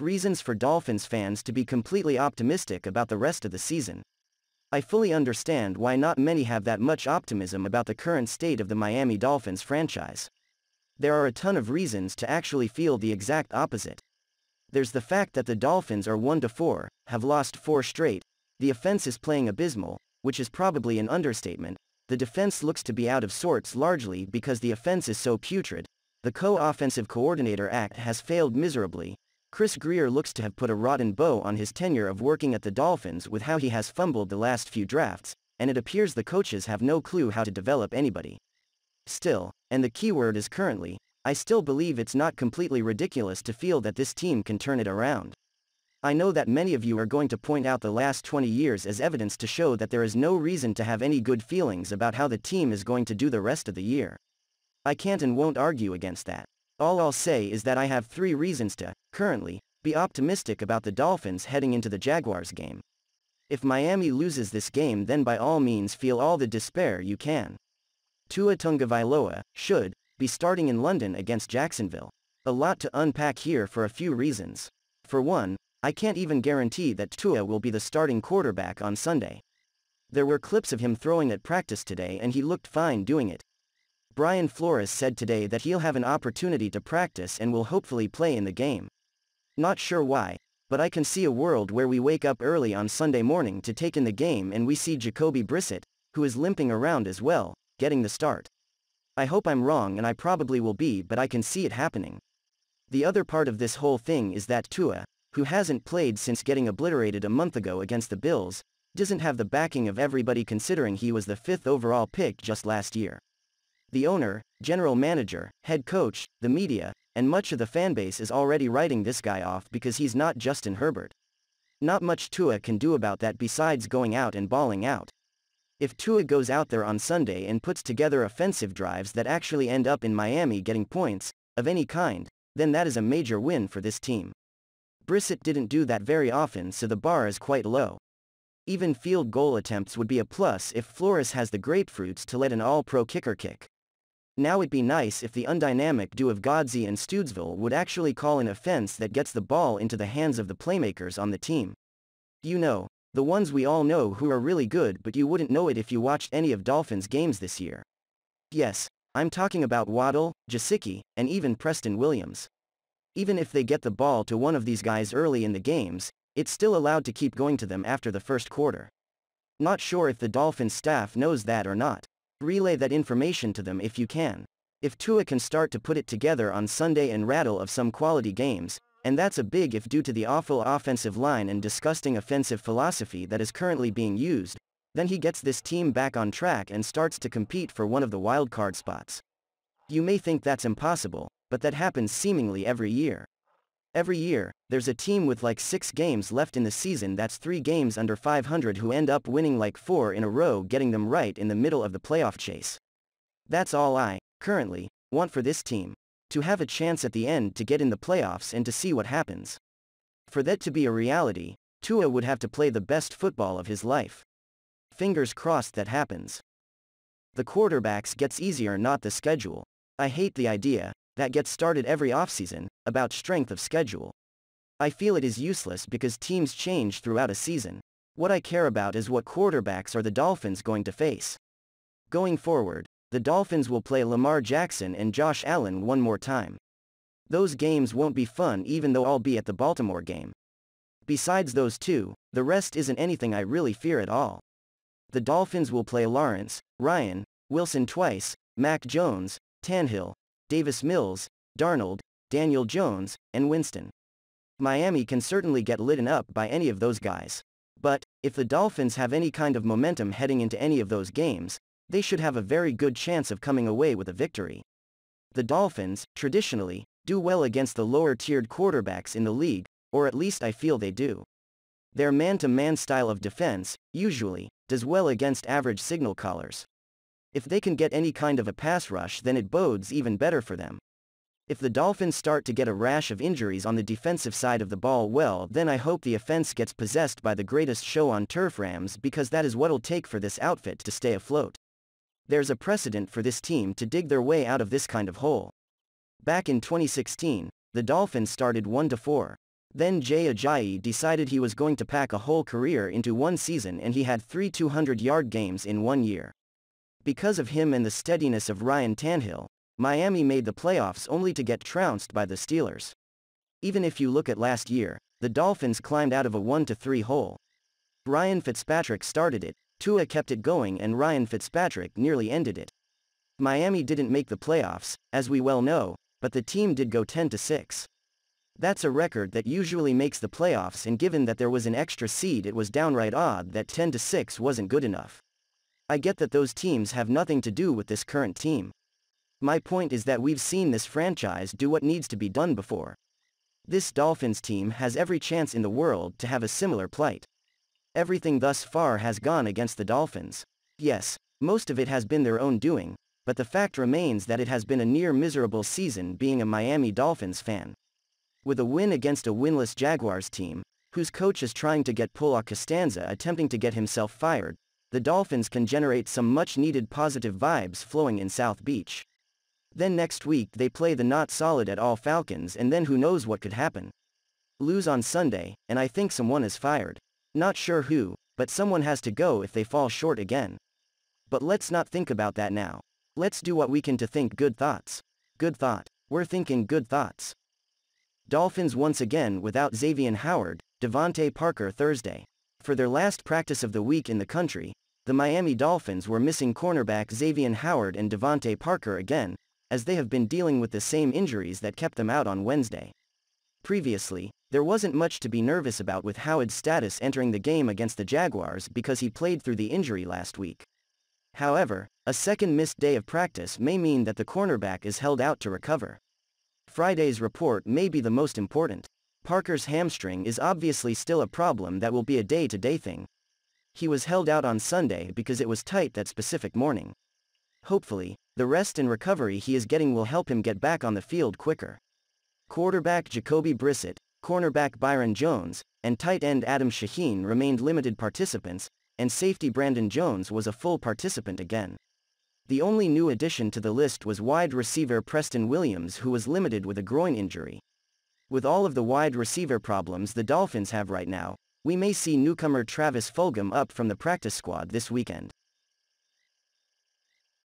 reasons for Dolphins fans to be completely optimistic about the rest of the season. I fully understand why not many have that much optimism about the current state of the Miami Dolphins franchise. There are a ton of reasons to actually feel the exact opposite. There's the fact that the Dolphins are 1-4, have lost 4 straight, the offense is playing abysmal, which is probably an understatement, the defense looks to be out of sorts largely because the offense is so putrid, the co-offensive coordinator act has failed miserably, Chris Greer looks to have put a rotten bow on his tenure of working at the Dolphins with how he has fumbled the last few drafts, and it appears the coaches have no clue how to develop anybody. Still, and the key word is currently, I still believe it's not completely ridiculous to feel that this team can turn it around. I know that many of you are going to point out the last 20 years as evidence to show that there is no reason to have any good feelings about how the team is going to do the rest of the year. I can't and won't argue against that. All I'll say is that I have three reasons to, currently, be optimistic about the Dolphins heading into the Jaguars game. If Miami loses this game then by all means feel all the despair you can. Tua Tungavailoa, should, be starting in London against Jacksonville. A lot to unpack here for a few reasons. For one, I can't even guarantee that Tua will be the starting quarterback on Sunday. There were clips of him throwing at practice today and he looked fine doing it, Brian Flores said today that he'll have an opportunity to practice and will hopefully play in the game. Not sure why, but I can see a world where we wake up early on Sunday morning to take in the game and we see Jacoby Brissett, who is limping around as well, getting the start. I hope I'm wrong and I probably will be but I can see it happening. The other part of this whole thing is that Tua, who hasn't played since getting obliterated a month ago against the Bills, doesn't have the backing of everybody considering he was the fifth overall pick just last year. The owner, general manager, head coach, the media, and much of the fanbase is already writing this guy off because he's not Justin Herbert. Not much Tua can do about that besides going out and balling out. If Tua goes out there on Sunday and puts together offensive drives that actually end up in Miami getting points, of any kind, then that is a major win for this team. Brissett didn't do that very often so the bar is quite low. Even field goal attempts would be a plus if Flores has the grapefruits to let an all-pro kicker kick. Now it'd be nice if the undynamic duo of Godsey and Studesville would actually call an offense that gets the ball into the hands of the playmakers on the team. You know, the ones we all know who are really good but you wouldn't know it if you watched any of Dolphins games this year. Yes, I'm talking about Waddle, Jasicki, and even Preston Williams. Even if they get the ball to one of these guys early in the games, it's still allowed to keep going to them after the first quarter. Not sure if the Dolphins staff knows that or not. Relay that information to them if you can. If Tua can start to put it together on Sunday and rattle of some quality games, and that's a big if due to the awful offensive line and disgusting offensive philosophy that is currently being used, then he gets this team back on track and starts to compete for one of the wildcard spots. You may think that's impossible, but that happens seemingly every year. Every year, there's a team with like 6 games left in the season that's 3 games under 500 who end up winning like 4 in a row getting them right in the middle of the playoff chase. That's all I, currently, want for this team. To have a chance at the end to get in the playoffs and to see what happens. For that to be a reality, Tua would have to play the best football of his life. Fingers crossed that happens. The quarterbacks gets easier not the schedule. I hate the idea, that gets started every offseason, about strength of schedule. I feel it is useless because teams change throughout a season. What I care about is what quarterbacks are the Dolphins going to face. Going forward, the Dolphins will play Lamar Jackson and Josh Allen one more time. Those games won't be fun even though I'll be at the Baltimore game. Besides those two, the rest isn't anything I really fear at all. The Dolphins will play Lawrence, Ryan, Wilson twice, Mac Jones, Tanhill, Davis Mills, Darnold, Daniel Jones, and Winston. Miami can certainly get litten up by any of those guys. But, if the Dolphins have any kind of momentum heading into any of those games, they should have a very good chance of coming away with a victory. The Dolphins, traditionally, do well against the lower-tiered quarterbacks in the league, or at least I feel they do. Their man-to-man -man style of defense, usually, does well against average signal callers. If they can get any kind of a pass rush then it bodes even better for them. If the Dolphins start to get a rash of injuries on the defensive side of the ball well then I hope the offense gets possessed by the greatest show on turf Rams because that is what'll take for this outfit to stay afloat. There's a precedent for this team to dig their way out of this kind of hole. Back in 2016, the Dolphins started 1-4. Then Jay Ajayi decided he was going to pack a whole career into one season and he had three 200-yard games in one year. Because of him and the steadiness of Ryan Tanhill, Miami made the playoffs only to get trounced by the Steelers. Even if you look at last year, the Dolphins climbed out of a 1-3 hole. Ryan Fitzpatrick started it, Tua kept it going and Ryan Fitzpatrick nearly ended it. Miami didn't make the playoffs, as we well know, but the team did go 10-6. That's a record that usually makes the playoffs and given that there was an extra seed it was downright odd that 10-6 wasn't good enough. I get that those teams have nothing to do with this current team. My point is that we've seen this franchise do what needs to be done before. This Dolphins team has every chance in the world to have a similar plight. Everything thus far has gone against the Dolphins. Yes, most of it has been their own doing, but the fact remains that it has been a near miserable season being a Miami Dolphins fan. With a win against a winless Jaguars team, whose coach is trying to get Pollock Costanza attempting to get himself fired, the dolphins can generate some much-needed positive vibes flowing in South Beach. Then next week they play the not solid at all Falcons and then who knows what could happen. Lose on Sunday, and I think someone is fired. Not sure who, but someone has to go if they fall short again. But let's not think about that now. Let's do what we can to think good thoughts. Good thought. We're thinking good thoughts. Dolphins once again without Xavier Howard, Devontae Parker Thursday. For their last practice of the week in the country, the Miami Dolphins were missing cornerback Xavier Howard and Devontae Parker again, as they have been dealing with the same injuries that kept them out on Wednesday. Previously, there wasn't much to be nervous about with Howard's status entering the game against the Jaguars because he played through the injury last week. However, a second missed day of practice may mean that the cornerback is held out to recover. Friday's report may be the most important. Parker's hamstring is obviously still a problem that will be a day-to-day -day thing. He was held out on Sunday because it was tight that specific morning. Hopefully, the rest and recovery he is getting will help him get back on the field quicker. Quarterback Jacoby Brissett, cornerback Byron Jones, and tight end Adam Shaheen remained limited participants, and safety Brandon Jones was a full participant again. The only new addition to the list was wide receiver Preston Williams who was limited with a groin injury. With all of the wide receiver problems the Dolphins have right now, we may see newcomer Travis Fulgham up from the practice squad this weekend.